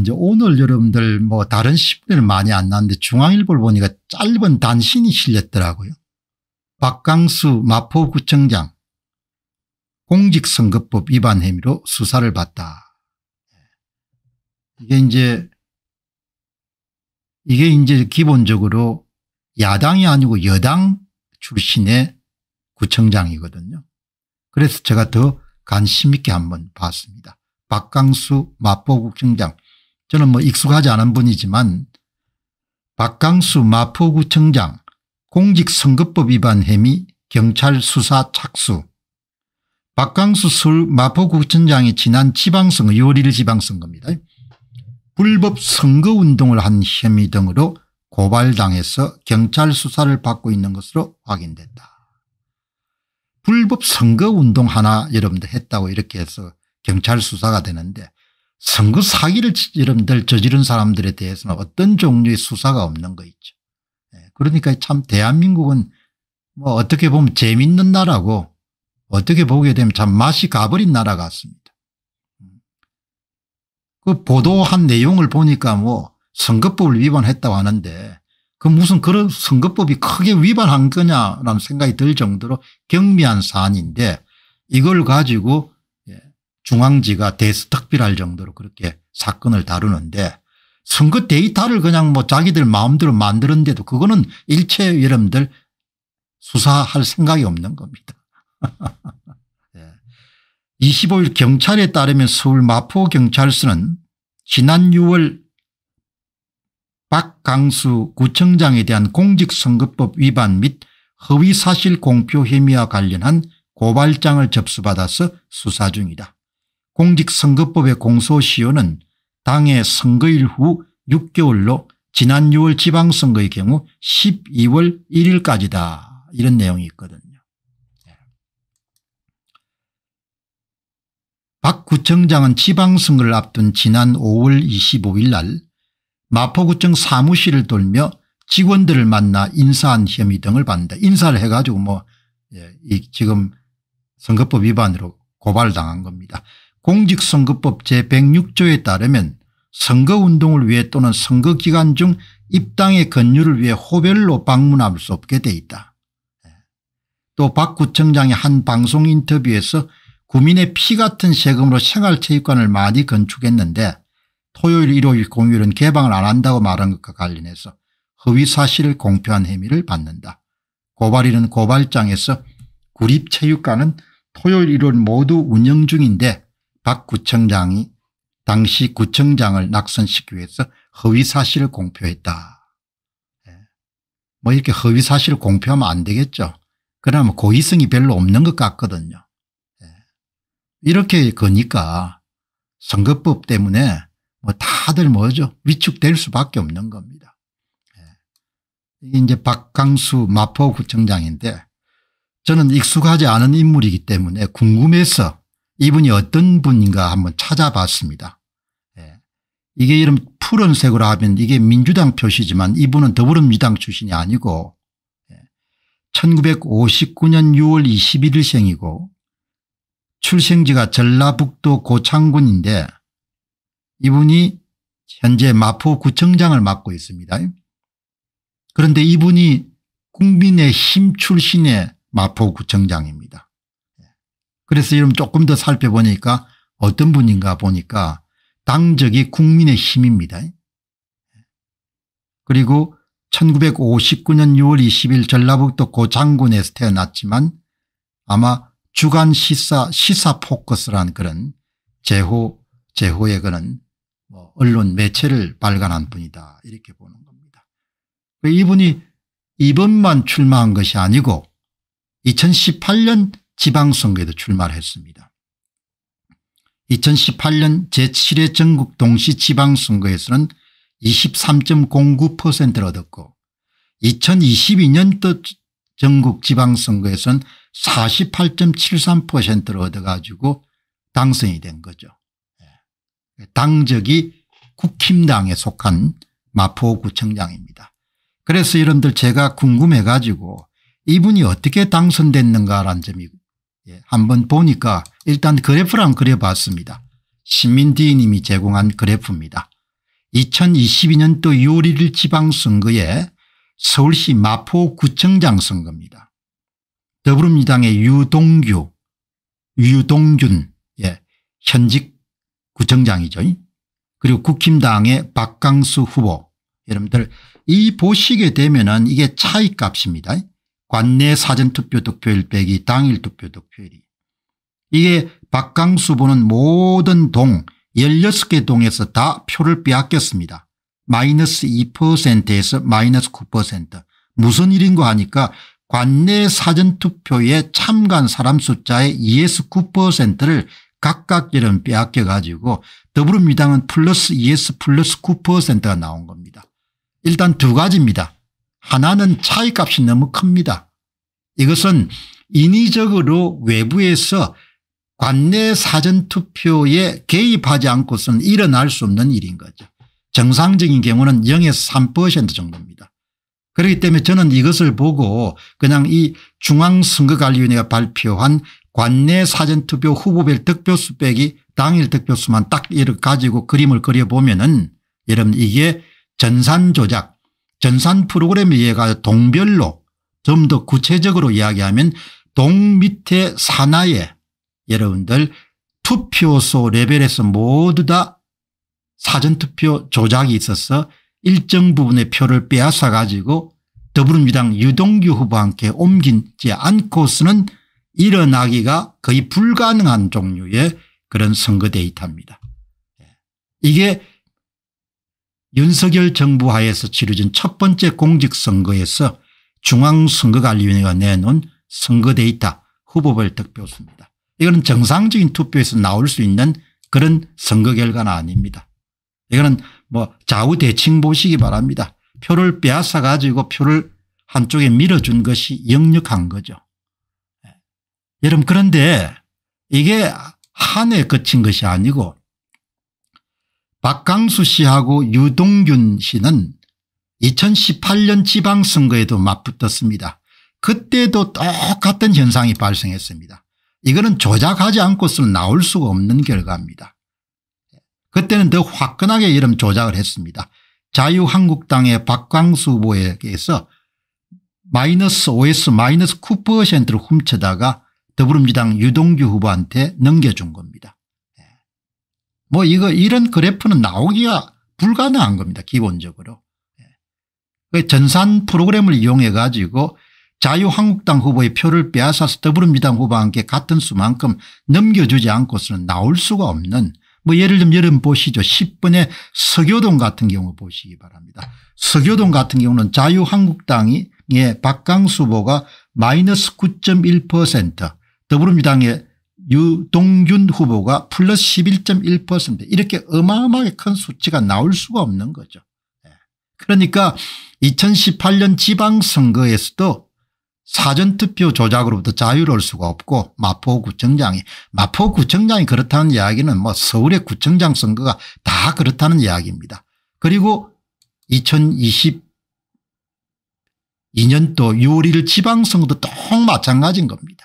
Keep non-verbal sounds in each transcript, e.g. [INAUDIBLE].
이제 오늘 여러분들 뭐 다른 신문에는 많이 안 나왔는데 중앙일보를 보니까 짧은 단신이 실렸더라고요. 박강수 마포구청장 공직선거법 위반 혐의로 수사를 받다. 이게 이제 이게 이제 기본적으로 야당이 아니고 여당 출신의 구청장이거든요. 그래서 제가 더 관심 있게 한번 봤습니다. 박강수 마포구청장 저는 뭐 익숙하지 않은 분이지만 박강수 마포구청장 공직선거법 위반 혐의 경찰 수사 착수 박강수 서 마포구청장이 지난 지방선거 요리를 지방선거입니다. 불법 선거운동을 한 혐의 등으로 고발당해서 경찰 수사를 받고 있는 것으로 확인됐다. 불법 선거운동 하나 여러분들 했다고 이렇게 해서 경찰 수사가 되는데 선거 사기를 여러분들 저지른 사람들에 대해서는 어떤 종류의 수사가 없는 거 있죠. 예, 그러니까 참 대한민국은 뭐 어떻게 보면 재밌는 나라고 어떻게 보게 되면 참 맛이 가버린 나라 같습니다. 음. 그 보도한 내용을 보니까 뭐 선거법을 위반했다고 하는데 그 무슨 그런 선거법이 크게 위반한 거냐라는 생각이 들 정도로 경미한 사안인데 이걸 가지고 중앙지가 대스탁비할 정도로 그렇게 사건을 다루는데 선거 데이터를 그냥 뭐 자기들 마음대로 만드는데도 그거는 일체 여러분들 수사할 생각이 없는 겁니다. 25일 [LAUGHS] 예. 경찰에 따르면 서울 마포경찰서는 지난 6월 박강수 구청장에 대한 공직선거법 위반 및 허위사실 공표 혐의와 관련한 고발장을 접수받아서 수사 중이다. 공직선거법의 공소시효는 당의 선거일 후 6개월로 지난 6월 지방선거의 경우 12월 1일까지다 이런 내용이 있거든요. 예. 박 구청장은 지방선거를 앞둔 지난 5월 25일 날 마포구청 사무실을 돌며 직원들을 만나 인사한 혐의 등을 받는데 인사를 해가지고 뭐 예, 지금 선거법 위반으로 고발당한 겁니다. 공직선거법 제106조에 따르면 선거운동을 위해 또는 선거기간 중 입당의 권유를 위해 호별로 방문할 수 없게 돼 있다. 예. 또박 구청장이 한 방송 인터뷰에서 구민의 피 같은 세금으로 생활체육관을 많이 건축했는데 토요일 일요일 공휴일은 개방을 안 한다고 말한 것과 관련해서 허위 사실을 공표한 혐의를 받는다. 고발인은 고발장에서 구립체육관은 토요일 일요일 모두 운영 중인데 박 구청장이 당시 구청장을 낙선시키기 위해서 허위사실을 공표했다. 예. 뭐 이렇게 허위사실을 공표하면 안 되겠죠. 그러면 고의성이 별로 없는 것 같거든요. 예. 이렇게 거니까 선거법 때문에 뭐 다들 뭐죠 위축될 수밖에 없는 겁니다. 예. 이제 박강수 마포구청장인데 저는 익숙하지 않은 인물이기 때문에 궁금해서 이분이 어떤 분인가 한번 찾아봤습니다. 예. 이게 이런 푸른색으로 하면 이게 민주당 표시지만 이분은 더불어민주당 출신이 아니고 1959년 6월 21일생이고 출생지가 전라북도 고창군인데 이분이 현재 마포구청장을 맡고 있습니다. 그런데 이분이 국민의힘 출신의 마포구청장입니다. 그래서 이름 조금 더 살펴보니까 어떤 분인가 보니까 당적이 국민의 힘입니다. 그리고 1959년 6월 20일 전라북도 고장군에서 태어났지만 아마 주간 시사, 시사 포커스란 그런 제호, 제호의 그런 뭐 언론 매체를 발간한 분이다. 이렇게 보는 겁니다. 그 이분이 이번만 출마한 것이 아니고 2018년 지방선거에도 출마를 했습니다. 2018년 제7회 전국 동시 지방선거에서는 23.09%를 얻었고 2022년도 전국 지방선거에서는 48.73%를 얻어가지고 당선이 된 거죠. 예. 당적이 국힘당에 속한 마포구청장입니다. 그래서 여러분들 제가 궁금해 가지고 이분이 어떻게 당선됐는가라는 점이 예, 한번 보니까 일단 그래프를 한번 그려봤습니다. 신민디님이 제공한 그래프입니다. 2022년도 6월 1일 지방선거에 서울시 마포구청장 선거입니다. 더불어민주당의 유동규, 유동균 예, 현직 구청장이죠. 그리고 국힘당의 박강수 후보 여러분들 이 보시게 되면 은 이게 차이값입니다. 관내 사전투표 득표율 빼기 당일 투표 득표일이 이게 박강수 보는 모든 동 16개 동에서 다 표를 빼앗겼습니다. 마이너스 2%에서 마이너스 9% 무슨 일인가 하니까 관내 사전투표에 참가한 사람 숫자의 2에서 9%를 각각 이름 빼앗겨 가지고 더불어민당은 플러스 2에서 플러스 9%가 나온 겁니다. 일단 두 가지입니다. 하나는 차이값이 너무 큽니다. 이것은 인위적으로 외부에서 관내 사전투표에 개입하지 않고서는 일어날 수 없는 일인 거죠. 정상적인 경우는 0에서 3% 정도입니다. 그렇기 때문에 저는 이것을 보고 그냥 이 중앙선거관리위원회가 발표한 관내 사전투표 후보별 득표수 빼기 당일 득표수만 딱 이렇게 가지고 그림을 그려보면 은 여러분 이게 전산조작 전산 프로그램에 의해가 동별로 좀 더 구체적으로 이야기하면 동 밑에 산하에 여러분들 투표소 레벨에서 모두 다 사전투표 조작이 있어서 일정 부분의 표를 빼앗아 가지고 더불어민주당 유동규 후보와 함께 옮기지 않고서는 일어나기가 거의 불가능한 종류의 그런 선거 데이터입니다. 예. 이게 윤석열 정부 하에서 치러진 첫 번째 공직선거에서 중앙선거관리위원회가 내놓은 선거 데이터 후보별 득표수입니다. 이거는 정상적인 투표에서 나올 수 있는 그런 선거 결과는 아닙니다. 이거는 뭐 좌우 대칭 보시기 바랍니다. 표를 빼앗아 가지고 표를 한쪽에 밀어준 것이 역력한 거죠. 예. 여러분 그런데 이게 한해 그친 것이 아니고 박강수 씨하고 유동균 씨는 2018년 지방선거에도 맞붙었습니다. 그때도 똑같은 현상이 발생했습니다. 이거는 조작하지 않고서는 나올 수가 없는 결과입니다. 그때는 더 화끈하게 이름 조작을 했습니다. 자유한국당의 박광수 후보에게서 마이너스 OS 마이너스 9%를 훔쳐다가 더불어민주당 유동규 후보한테 넘겨준 겁니다. 뭐 이거 이런 그래프는 나오기가 불가능한 겁니다. 기본적으로. 예. 그 전산 프로그램을 이용해 가지고 자유한국당 후보의 표를 빼앗아서 더불어민주당 후보와 함께 같은 수만큼 넘겨주지 않고서는 나올 수가 없는 뭐 예를 좀 여름 보시죠. 10번의 서교동 같은 경우 보시기 바랍니다. 서교동 같은 경우는 자유한국당의 박강수 후보가 마이너스 9.1% 더불어민주당의 유동균 후보가 플러스 11.1% 이렇게 어마어마하게 큰 수치가 나올 수가 없는 거죠. 예. 그러니까 2018년 지방선거에서도 사전투표 조작으로부터 자유로울 수가 없고 마포구청장이 마포구청장이 그렇다는 이야기는 뭐 서울의 구청장 선거가 다 그렇다는 이야기입니다. 그리고 2022년도 6월 1일 지방선거도 똑 마찬가지인 겁니다.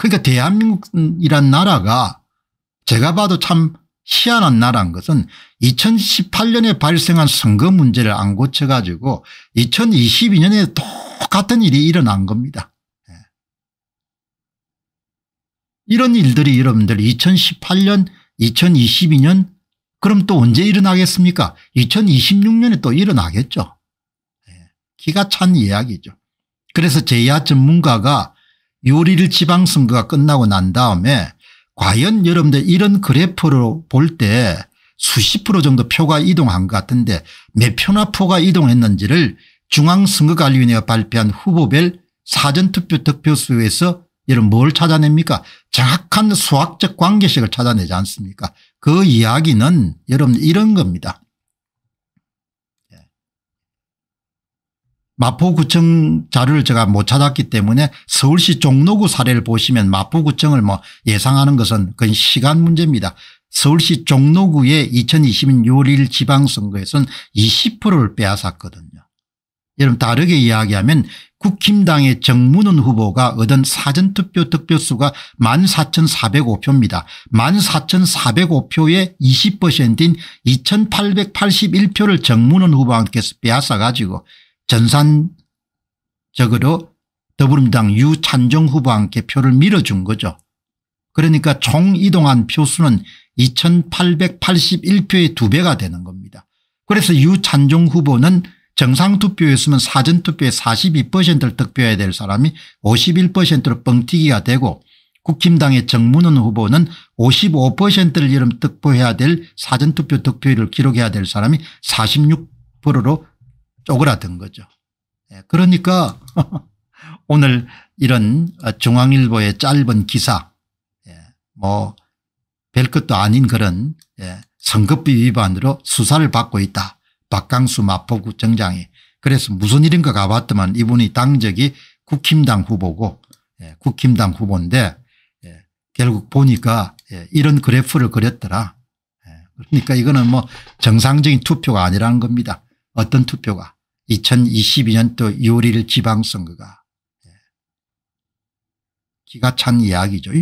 그러니까 대한민국이란 나라가 제가 봐도 참 희한한 나라인 것은 2018년에 발생한 선거 문제를 안 고쳐가지고 2022년에 똑같은 일이 일어난 겁니다. 예. 이런 일들이 여러분들 2018년 2022년 그럼 또 언제 일어나겠습니까 2026년에 또 일어나겠죠. 예. 기가 찬 이야기죠. 그래서 제야 전문가가 요리를 지방선거가 끝나고 난 다음에 과연 여러분들 이런 그래프로 볼 때 수십 프로 정도 표가 이동한 것 같은데 몇 표나 표가 이동했는지를 중앙선거관리위원회가 발표한 후보별 사전투표 득표수에서 여러분 뭘 찾아냅니까 정확한 수학적 관계식을 찾아내지 않습니까 그 이야기는 여러분 이런 겁니다. 마포구청 자료를 제가 못 찾았기 때문에 서울시 종로구 사례를 보시면 마포구청을 뭐 예상하는 것은 그건 시간 문제입니다. 서울시 종로구의 2020년 6월 1일 지방선거에서는 20%를 빼앗았거든요. 여러분 다르게 이야기하면 국힘당의 정문훈 후보가 얻은 사전투표 득표수가 14,405표입니다. 14,405표의 20%인 2,881표를 정문훈 후보한테서 빼앗아가지고 전산적으로 더불어민당 유찬종 후보와 함께 표를 밀어준 거죠. 그러니까 총 이동한 표수는 2881표의 2배가 되는 겁니다. 그래서 유찬종 후보는 정상투표였으면 사전투표의 42%를 득표해야 될 사람이 51%로 뻥튀기가 되고 국힘당의 정문원 후보는 55%를 이름 득표해야 될 사전투표 득표율을 기록해야 될 사람이 46%로 쪼그라든 거죠. 예, 그러니까 [LAUGHS] 오늘 이런 중앙일보의 짧은 기사 예, 뭐별 것도 아닌 그런 예, 선거비 위반으로 수사를 받고 있다. 박강수 마포구청장이 그래서 무슨 일인가 가봤더만 이분이 당적이 국힘당 후보고 국힘당 후보인데 결국 보니까 이런 그래프를 그렸더라. 그러니까 이거는 뭐 정상적인 투표가 아니라는 겁니다. 어떤 투표가. 2022년도 6월 1일 지방선거가 예. 기가 찬 이야기죠.